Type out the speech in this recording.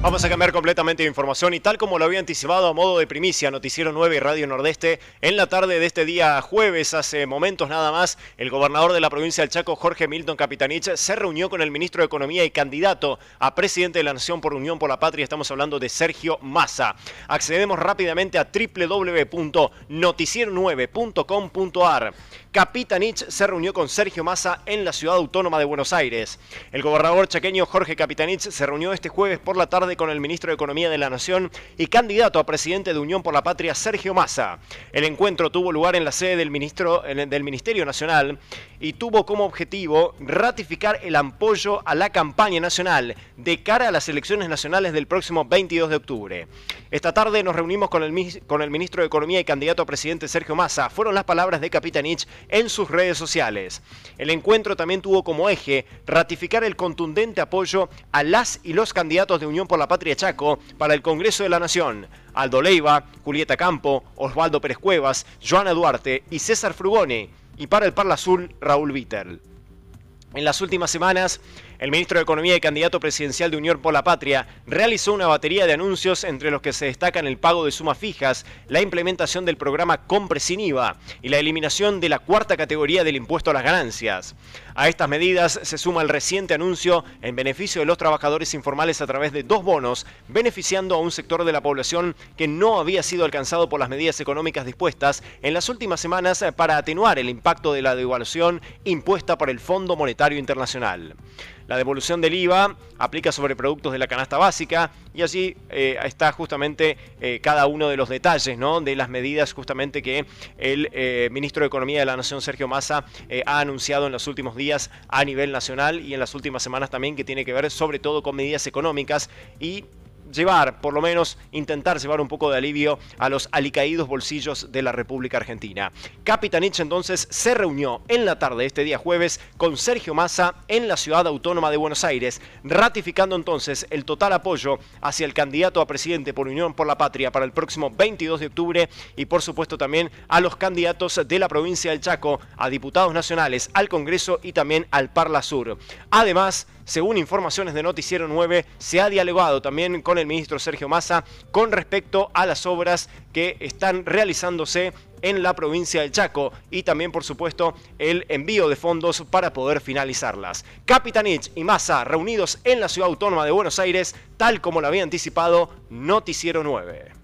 Vamos a cambiar completamente de información y tal como lo había anticipado a modo de primicia Noticiero 9 y Radio Nordeste, en la tarde de este día jueves, hace momentos nada más, el gobernador de la provincia del Chaco, Jorge Milton Capitanich, se reunió con el ministro de Economía y candidato a presidente de la Nación por Unión por la Patria, estamos hablando de Sergio Massa. Accedemos rápidamente a www.noticiero9.com.ar. Capitanich se reunió con Sergio Massa en la ciudad autónoma de Buenos Aires. El gobernador chaqueño Jorge Capitanich se reunió este jueves por la tarde con el ministro de Economía de la Nación y candidato a presidente de Unión por la Patria, Sergio Massa. El encuentro tuvo lugar en la sede del, ministro, del Ministerio Nacional y tuvo como objetivo ratificar el apoyo a la campaña nacional de cara a las elecciones nacionales del próximo 22 de octubre. Esta tarde nos reunimos con el, con el ministro de Economía y candidato a presidente Sergio Massa. Fueron las palabras de Capitanich en sus redes sociales. El encuentro también tuvo como eje ratificar el contundente apoyo a las y los candidatos de Unión por la Patria Chaco para el Congreso de la Nación. Aldo Leiva, Julieta Campo, Osvaldo Pérez Cuevas, Joana Duarte y César Frugoni. Y para el Parla Azul, Raúl Vittel. En las últimas semanas el ministro de Economía y candidato presidencial de Unión por la Patria realizó una batería de anuncios entre los que se destacan el pago de sumas fijas, la implementación del programa Compre sin IVA y la eliminación de la cuarta categoría del impuesto a las ganancias. A estas medidas se suma el reciente anuncio en beneficio de los trabajadores informales a través de dos bonos, beneficiando a un sector de la población que no había sido alcanzado por las medidas económicas dispuestas en las últimas semanas para atenuar el impacto de la devaluación impuesta por el Fondo Monetario Internacional la devolución del IVA aplica sobre productos de la canasta básica y allí eh, está justamente eh, cada uno de los detalles ¿no? de las medidas justamente que el eh, ministro de Economía de la Nación, Sergio Massa, ha anunciado en los últimos días a nivel nacional y en las últimas semanas también que tiene que ver sobre todo con medidas económicas y llevar, por lo menos intentar llevar un poco de alivio a los alicaídos bolsillos de la República Argentina. Capitanich entonces se reunió en la tarde este día jueves con Sergio Massa en la ciudad autónoma de Buenos Aires, ratificando entonces el total apoyo hacia el candidato a presidente por Unión por la Patria para el próximo 22 de octubre y por supuesto también a los candidatos de la provincia del Chaco, a diputados nacionales, al Congreso y también al Parla Sur. Además, según informaciones de Noticiero 9, se ha dialogado también con el ministro Sergio Massa con respecto a las obras que están realizándose en la provincia del Chaco y también, por supuesto, el envío de fondos para poder finalizarlas. Capitanich y Massa reunidos en la ciudad autónoma de Buenos Aires, tal como lo había anticipado Noticiero 9.